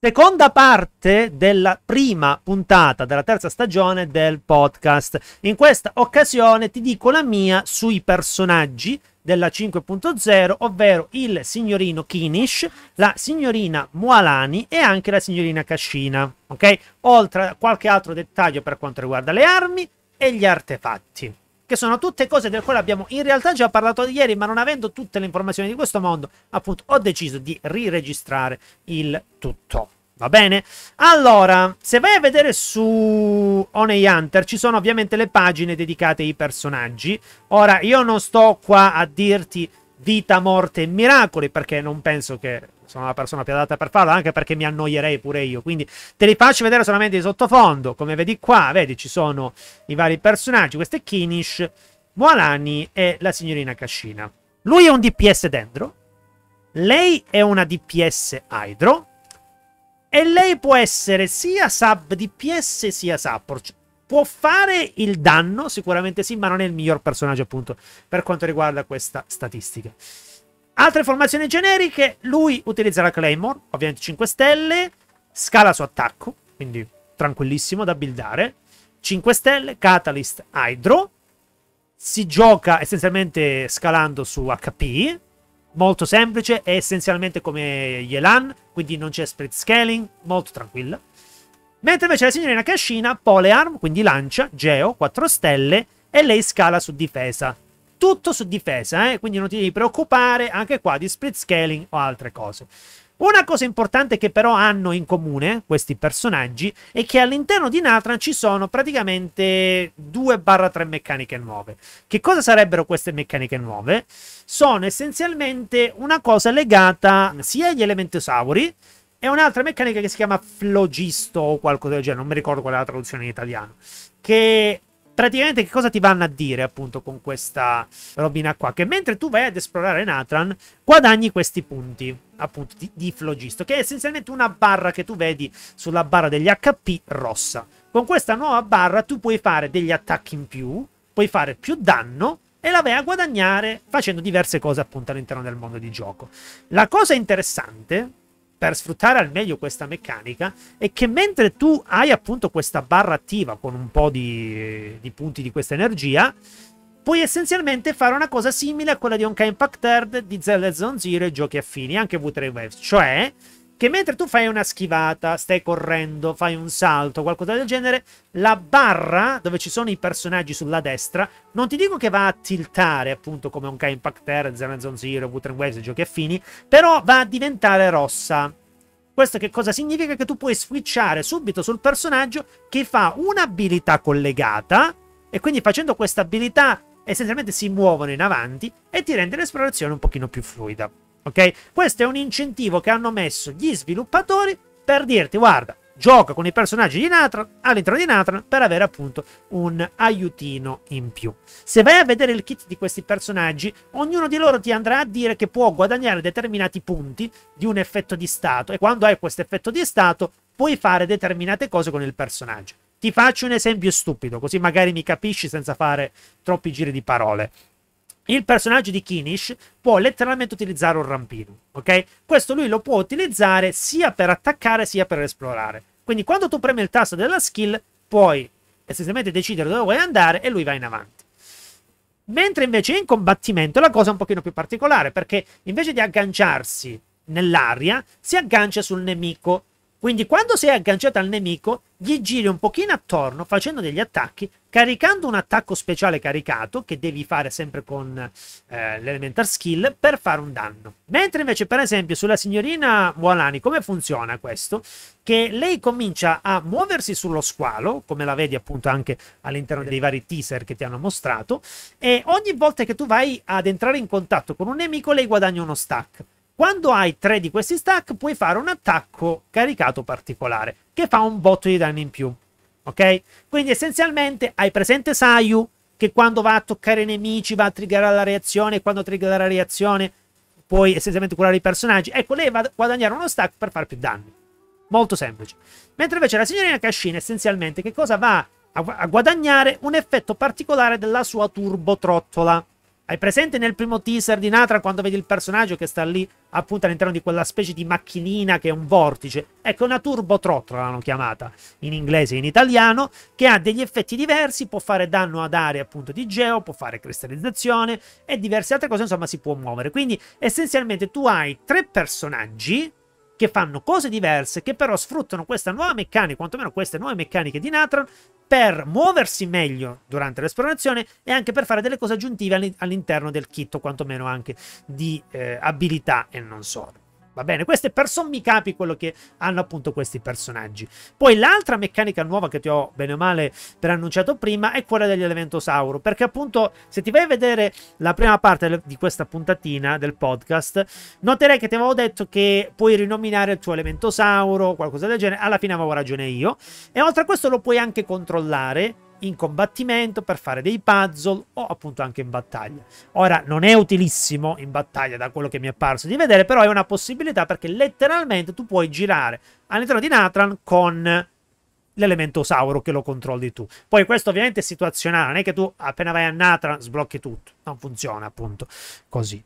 seconda parte della prima puntata della terza stagione del podcast. In questa occasione ti dico la mia sui personaggi della 5.0, ovvero il signorino Kinish, la signorina Mualani e anche la signorina Cascina, ok? Oltre a qualche altro dettaglio per quanto riguarda le armi e gli artefatti che sono tutte cose del quale abbiamo in realtà già parlato ieri, ma non avendo tutte le informazioni di questo mondo, appunto, ho deciso di riregistrare il tutto. Va bene? Allora, se vai a vedere su Honey Hunter ci sono ovviamente le pagine dedicate ai personaggi. Ora, io non sto qua a dirti vita, morte e miracoli, perché non penso che sono la persona più adatta per farlo, anche perché mi annoierei pure io. Quindi te li faccio vedere solamente di sottofondo. Come vedi qua, vedi, ci sono i vari personaggi. Questo è Kinish, Moalani e la signorina Cascina. Lui è un DPS dendro, lei è una DPS hydro, e lei può essere sia sub DPS sia support può fare il danno, sicuramente sì, ma non è il miglior personaggio appunto per quanto riguarda questa statistica. Altre formazioni generiche, lui utilizza la Claymore, ovviamente 5 stelle, scala su attacco, quindi tranquillissimo da buildare, 5 stelle, Catalyst, Hydro, si gioca essenzialmente scalando su HP, molto semplice, è essenzialmente come Yelan, quindi non c'è spread scaling, molto tranquilla. Mentre invece la signorina Cascina, polearm, quindi lancia, geo, 4 stelle, e lei scala su difesa. Tutto su difesa, eh? quindi non ti devi preoccupare anche qua di split scaling o altre cose. Una cosa importante che però hanno in comune eh, questi personaggi è che all'interno di Natran ci sono praticamente 2-3 meccaniche nuove. Che cosa sarebbero queste meccaniche nuove? Sono essenzialmente una cosa legata sia agli elementosauri, e un'altra meccanica che si chiama flogisto o qualcosa del genere, non mi ricordo qual è la traduzione in italiano, che praticamente che cosa ti vanno a dire appunto con questa robina qua? Che mentre tu vai ad esplorare Natran guadagni questi punti appunto di, di, flogisto, che è essenzialmente una barra che tu vedi sulla barra degli HP rossa. Con questa nuova barra tu puoi fare degli attacchi in più, puoi fare più danno e la vai a guadagnare facendo diverse cose appunto all'interno del mondo di gioco. La cosa interessante per sfruttare al meglio questa meccanica è che mentre tu hai appunto questa barra attiva con un po' di, di punti di questa energia, puoi essenzialmente fare una cosa simile a quella di Honkai Impact Third, di Zelda Zone Zero e giochi affini, anche V3 Waves, cioè che mentre tu fai una schivata, stai correndo, fai un salto, qualcosa del genere, la barra dove ci sono i personaggi sulla destra, non ti dico che va a tiltare, appunto, come un K Impact Terra, Zero Zone Zero, Wuthering Waves, giochi affini, però va a diventare rossa. Questo che cosa significa? Che tu puoi switchare subito sul personaggio che fa un'abilità collegata e quindi facendo questa abilità essenzialmente si muovono in avanti e ti rende l'esplorazione un pochino più fluida. Ok? Questo è un incentivo che hanno messo gli sviluppatori per dirti, guarda, gioca con i personaggi di Natran all'interno di Natran per avere appunto un aiutino in più. Se vai a vedere il kit di questi personaggi, ognuno di loro ti andrà a dire che può guadagnare determinati punti di un effetto di stato e quando hai questo effetto di stato puoi fare determinate cose con il personaggio. Ti faccio un esempio stupido, così magari mi capisci senza fare troppi giri di parole il personaggio di Kinish può letteralmente utilizzare un rampino, ok? Questo lui lo può utilizzare sia per attaccare sia per esplorare. Quindi quando tu premi il tasto della skill puoi essenzialmente decidere dove vuoi andare e lui va in avanti. Mentre invece in combattimento la cosa è un pochino più particolare perché invece di agganciarsi nell'aria si aggancia sul nemico quindi quando sei agganciato al nemico, gli giri un pochino attorno facendo degli attacchi, caricando un attacco speciale caricato, che devi fare sempre con eh, l'elementar skill, per fare un danno. Mentre invece, per esempio, sulla signorina Walani, come funziona questo? Che lei comincia a muoversi sullo squalo, come la vedi appunto anche all'interno dei vari teaser che ti hanno mostrato, e ogni volta che tu vai ad entrare in contatto con un nemico, lei guadagna uno stack. Quando hai tre di questi stack puoi fare un attacco caricato particolare che fa un botto di danni in più. Ok? Quindi essenzialmente hai presente Sayu che quando va a toccare i nemici va a triggerare la reazione e quando triggerà la reazione puoi essenzialmente curare i personaggi. Ecco, lei va a guadagnare uno stack per fare più danni. Molto semplice. Mentre invece la signorina Cascina essenzialmente che cosa va a guadagnare? Un effetto particolare della sua turbotrottola. Hai presente nel primo teaser di Natra quando vedi il personaggio che sta lì appunto all'interno di quella specie di macchinina che è un vortice? Ecco, una turbotrot l'hanno chiamata in inglese e in italiano, che ha degli effetti diversi, può fare danno ad aree appunto di geo, può fare cristallizzazione e diverse altre cose, insomma si può muovere. Quindi essenzialmente tu hai tre personaggi che fanno cose diverse, che però sfruttano questa nuova meccanica, quantomeno queste nuove meccaniche di Natron, per muoversi meglio durante l'esplorazione e anche per fare delle cose aggiuntive all'interno del kit, o quantomeno anche di eh, abilità e non solo. Va bene, questo è per sommi capi quello che hanno appunto questi personaggi. Poi l'altra meccanica nuova che ti ho bene o male preannunciato prima è quella degli Elementosauro, perché appunto se ti vai a vedere la prima parte di questa puntatina del podcast, noterei che ti avevo detto che puoi rinominare il tuo Elementosauro, qualcosa del genere, alla fine avevo ragione io, e oltre a questo lo puoi anche controllare in combattimento per fare dei puzzle o appunto anche in battaglia. Ora non è utilissimo in battaglia da quello che mi è parso di vedere, però è una possibilità perché letteralmente tu puoi girare all'interno di Natran con l'elemento Sauro che lo controlli tu. Poi questo ovviamente è situazionale, non è che tu appena vai a Natra sblocchi tutto, non funziona appunto così.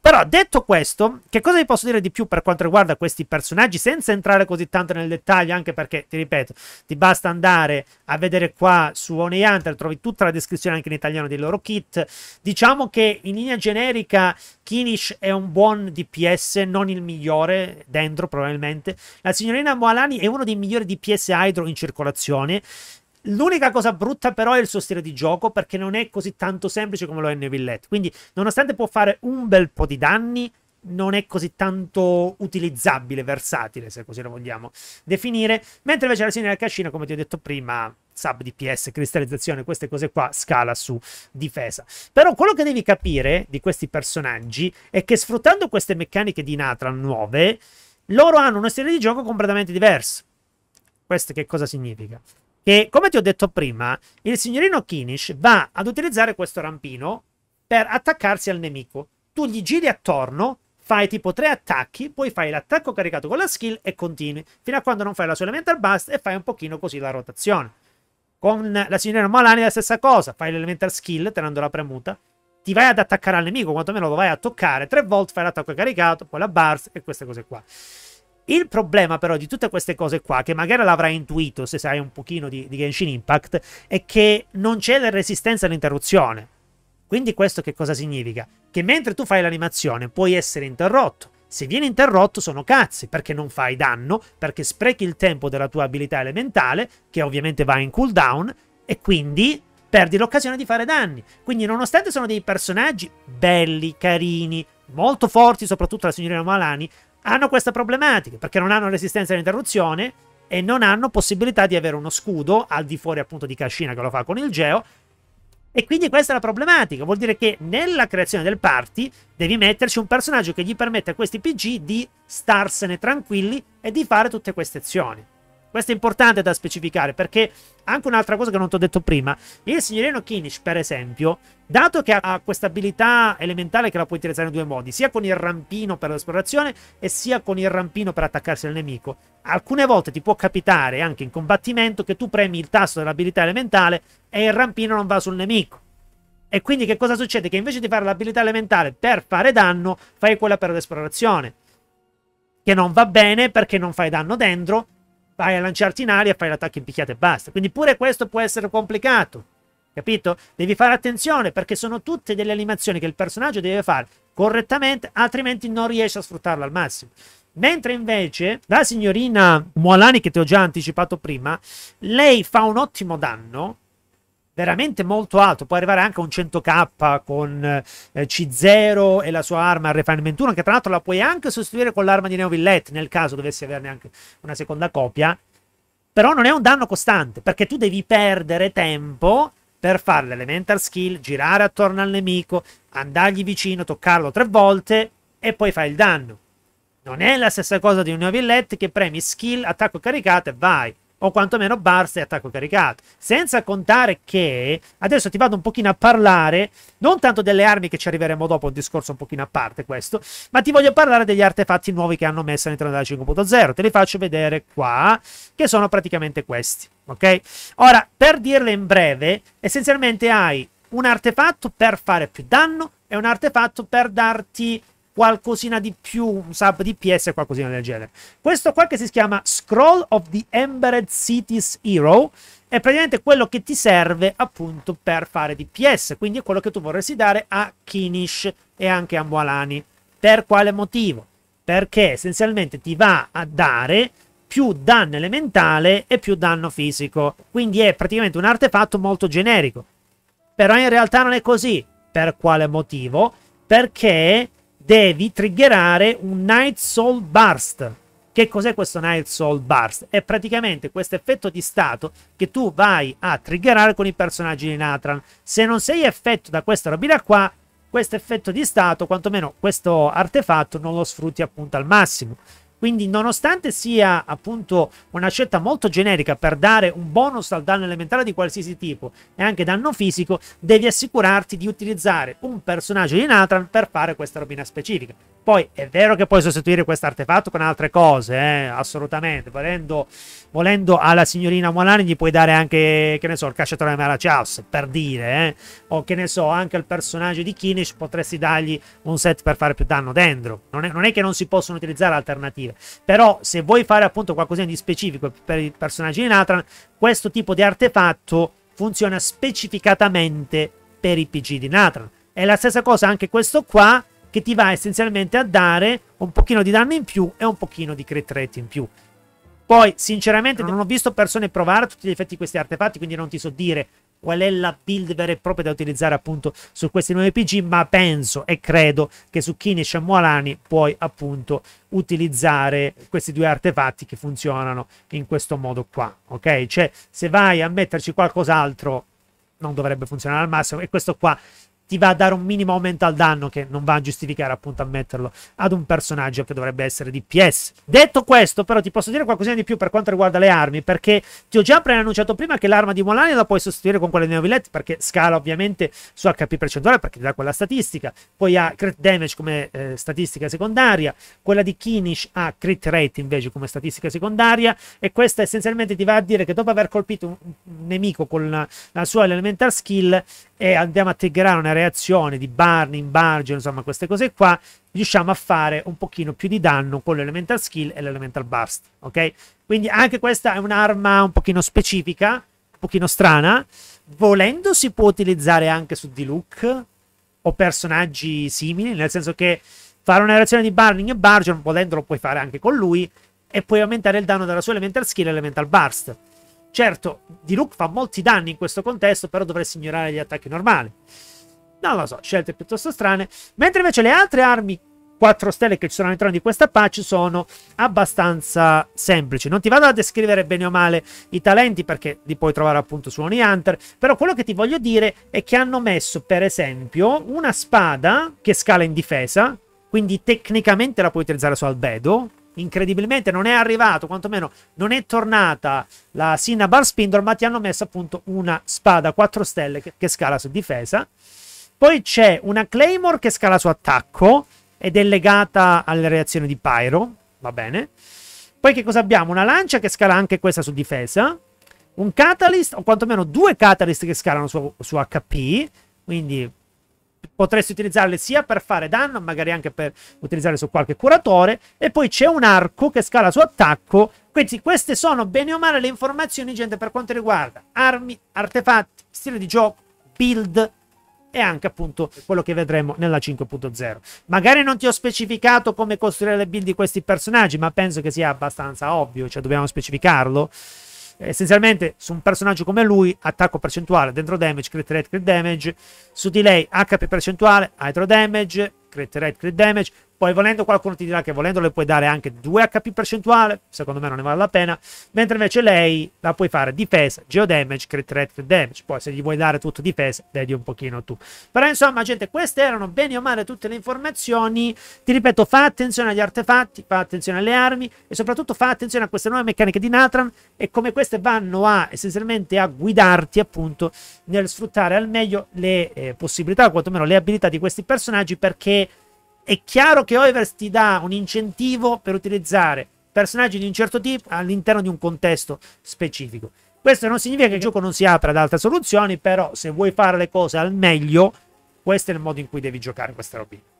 Però detto questo, che cosa vi posso dire di più per quanto riguarda questi personaggi senza entrare così tanto nel dettaglio, anche perché ti ripeto, ti basta andare a vedere qua su Honey Hunter, trovi tutta la descrizione anche in italiano dei loro kit. Diciamo che in linea generica Kinish è un buon DPS, non il migliore dentro probabilmente. La signorina Moalani è uno dei migliori DPS Hydro in circolazione circolazione. L'unica cosa brutta però è il suo stile di gioco perché non è così tanto semplice come lo è Nevillette. Quindi, nonostante può fare un bel po' di danni, non è così tanto utilizzabile, versatile, se così lo vogliamo definire. Mentre invece la signora della cascina, come ti ho detto prima, sub DPS, cristallizzazione, queste cose qua, scala su difesa. Però quello che devi capire di questi personaggi è che sfruttando queste meccaniche di Natran nuove, loro hanno uno stile di gioco completamente diverso. Questo che cosa significa? Che, come ti ho detto prima, il signorino Kinish va ad utilizzare questo rampino per attaccarsi al nemico. Tu gli giri attorno, fai tipo tre attacchi, poi fai l'attacco caricato con la skill e continui, fino a quando non fai la sua elemental blast e fai un pochino così la rotazione. Con la signorina Malani è la stessa cosa, fai l'elemental skill tenendo la premuta, ti vai ad attaccare al nemico, quantomeno lo vai a toccare, tre volte fai l'attacco caricato, poi la burst e queste cose qua. Il problema però di tutte queste cose qua, che magari l'avrai intuito se sai un pochino di, di Genshin Impact, è che non c'è la resistenza all'interruzione. Quindi questo che cosa significa? Che mentre tu fai l'animazione puoi essere interrotto. Se viene interrotto sono cazzi, perché non fai danno, perché sprechi il tempo della tua abilità elementale, che ovviamente va in cooldown, e quindi perdi l'occasione di fare danni. Quindi nonostante sono dei personaggi belli, carini, molto forti, soprattutto la signorina Malani, hanno questa problematica perché non hanno resistenza all'interruzione e non hanno possibilità di avere uno scudo al di fuori appunto di Cascina che lo fa con il geo. E quindi questa è la problematica, vuol dire che nella creazione del party devi metterci un personaggio che gli permette a questi PG di starsene tranquilli e di fare tutte queste azioni. Questo è importante da specificare perché anche un'altra cosa che non ti ho detto prima, il signorino Kinish, per esempio, dato che ha questa abilità elementare che la puoi utilizzare in due modi, sia con il rampino per l'esplorazione e sia con il rampino per attaccarsi al nemico, alcune volte ti può capitare anche in combattimento che tu premi il tasto dell'abilità elementale e il rampino non va sul nemico. E quindi che cosa succede? Che invece di fare l'abilità elementale per fare danno, fai quella per l'esplorazione. Che non va bene perché non fai danno dentro, vai a lanciarti in aria, fai l'attacco in picchiata e basta. Quindi pure questo può essere complicato, capito? Devi fare attenzione perché sono tutte delle animazioni che il personaggio deve fare correttamente, altrimenti non riesce a sfruttarla al massimo. Mentre invece la signorina Mualani, che ti ho già anticipato prima, lei fa un ottimo danno, veramente molto alto, può arrivare anche a un 100k con eh, C0 e la sua arma Refinement 1, che tra l'altro la puoi anche sostituire con l'arma di Neo Villette, nel caso dovessi averne anche una seconda copia, però non è un danno costante, perché tu devi perdere tempo per fare l'elemental skill, girare attorno al nemico, andargli vicino, toccarlo tre volte e poi fai il danno. Non è la stessa cosa di un Neo Villette che premi skill, attacco caricato e vai o quantomeno Barça e attacco caricato. Senza contare che adesso ti vado un pochino a parlare, non tanto delle armi che ci arriveremo dopo, un discorso un pochino a parte questo, ma ti voglio parlare degli artefatti nuovi che hanno messo all'interno della 5.0. Te li faccio vedere qua, che sono praticamente questi, ok? Ora, per dirle in breve, essenzialmente hai un artefatto per fare più danno e un artefatto per darti qualcosina di più, un sub DPS e qualcosina del genere. Questo qua che si chiama Scroll of the Embered Cities Hero è praticamente quello che ti serve appunto per fare DPS, quindi è quello che tu vorresti dare a Kinish e anche a Mualani. Per quale motivo? Perché essenzialmente ti va a dare più danno elementale e più danno fisico, quindi è praticamente un artefatto molto generico. Però in realtà non è così. Per quale motivo? Perché devi triggerare un Night Soul Burst. Che cos'è questo Night Soul Burst? È praticamente questo effetto di stato che tu vai a triggerare con i personaggi di Natran. Se non sei effetto da questa robina qua, questo effetto di stato, quantomeno questo artefatto, non lo sfrutti appunto al massimo. Quindi, nonostante sia appunto una scelta molto generica per dare un bonus al danno elementare di qualsiasi tipo e anche danno fisico, devi assicurarti di utilizzare un personaggio di Natran per fare questa robina specifica. Poi è vero che puoi sostituire questo artefatto con altre cose, eh? assolutamente. Volendo, volendo, alla signorina Molani gli puoi dare anche, che ne so, il cacciatore di Marachaus, per dire, eh? o che ne so, anche al personaggio di Kinish potresti dargli un set per fare più danno dentro. non è, non è che non si possono utilizzare alternative narrative. Però se vuoi fare appunto qualcosa di specifico per i personaggi di Natran, questo tipo di artefatto funziona specificatamente per i PG di Natran. È la stessa cosa anche questo qua che ti va essenzialmente a dare un pochino di danno in più e un pochino di crit rate in più. Poi, sinceramente, ah. non ho visto persone provare a tutti gli effetti questi artefatti, quindi non ti so dire qual è la build vera e propria da utilizzare appunto su questi nuovi PG, ma penso e credo che su Kinish e Mualani puoi appunto utilizzare questi due artefatti che funzionano in questo modo qua, ok? Cioè se vai a metterci qualcos'altro non dovrebbe funzionare al massimo e questo qua ti va a dare un minimo aumento al danno che non va a giustificare appunto ammetterlo ad un personaggio che dovrebbe essere DPS. Detto questo però ti posso dire qualcosina di più per quanto riguarda le armi perché ti ho già preannunciato prima che l'arma di Molani la puoi sostituire con quella di Neovillet perché scala ovviamente su HP percentuale perché ti dà quella statistica, poi ha crit damage come eh, statistica secondaria, quella di Kinish ha crit rate invece come statistica secondaria e questa essenzialmente ti va a dire che dopo aver colpito un nemico con la, la sua elemental skill e andiamo a triggerare una reazione di Barney, barge, insomma queste cose qua, riusciamo a fare un pochino più di danno con l'elemental skill e l'elemental burst, ok? Quindi anche questa è un'arma un pochino specifica, un pochino strana, volendo si può utilizzare anche su D-Look o personaggi simili, nel senso che fare una reazione di Burning e Barge, volendo lo puoi fare anche con lui, e puoi aumentare il danno della sua elemental skill e elemental burst. Certo, Diluc fa molti danni in questo contesto, però dovresti ignorare gli attacchi normali. Non lo so, scelte piuttosto strane. Mentre invece le altre armi 4 stelle che ci sono all'interno di questa patch sono abbastanza semplici. Non ti vado a descrivere bene o male i talenti perché li puoi trovare appunto su Oni Hunter, però quello che ti voglio dire è che hanno messo per esempio una spada che scala in difesa, quindi tecnicamente la puoi utilizzare su Albedo, incredibilmente non è arrivato, quantomeno non è tornata la Cinnabar Spindor, ma ti hanno messo appunto una spada 4 stelle che, che scala su difesa. Poi c'è una Claymore che scala su attacco ed è legata alle reazioni di Pyro, va bene. Poi che cosa abbiamo? Una lancia che scala anche questa su difesa, un Catalyst, o quantomeno due Catalyst che scalano su, su HP, quindi potresti utilizzarle sia per fare danno, magari anche per utilizzarle su qualche curatore. E poi c'è un arco che scala su attacco. Quindi queste sono bene o male le informazioni, gente, per quanto riguarda armi, artefatti, stile di gioco, build e anche appunto quello che vedremo nella 5.0. Magari non ti ho specificato come costruire le build di questi personaggi, ma penso che sia abbastanza ovvio, cioè dobbiamo specificarlo essenzialmente su un personaggio come lui attacco percentuale dentro damage crit rate crit damage su di lei HP percentuale hydro damage crit rate crit damage poi volendo qualcuno ti dirà che volendo le puoi dare anche 2 HP percentuale, secondo me non ne vale la pena, mentre invece lei la puoi fare difesa, geodamage, crit rate, crit damage, poi se gli vuoi dare tutto difesa, vedi un pochino tu. Però insomma gente, queste erano bene o male tutte le informazioni, ti ripeto fa attenzione agli artefatti, fa attenzione alle armi e soprattutto fa attenzione a queste nuove meccaniche di Natran e come queste vanno a essenzialmente a guidarti appunto nel sfruttare al meglio le eh, possibilità o quantomeno le abilità di questi personaggi perché è chiaro che Oivers ti dà un incentivo per utilizzare personaggi di un certo tipo all'interno di un contesto specifico. Questo non significa che il gioco non si apra ad altre soluzioni, però se vuoi fare le cose al meglio, questo è il modo in cui devi giocare questa roba.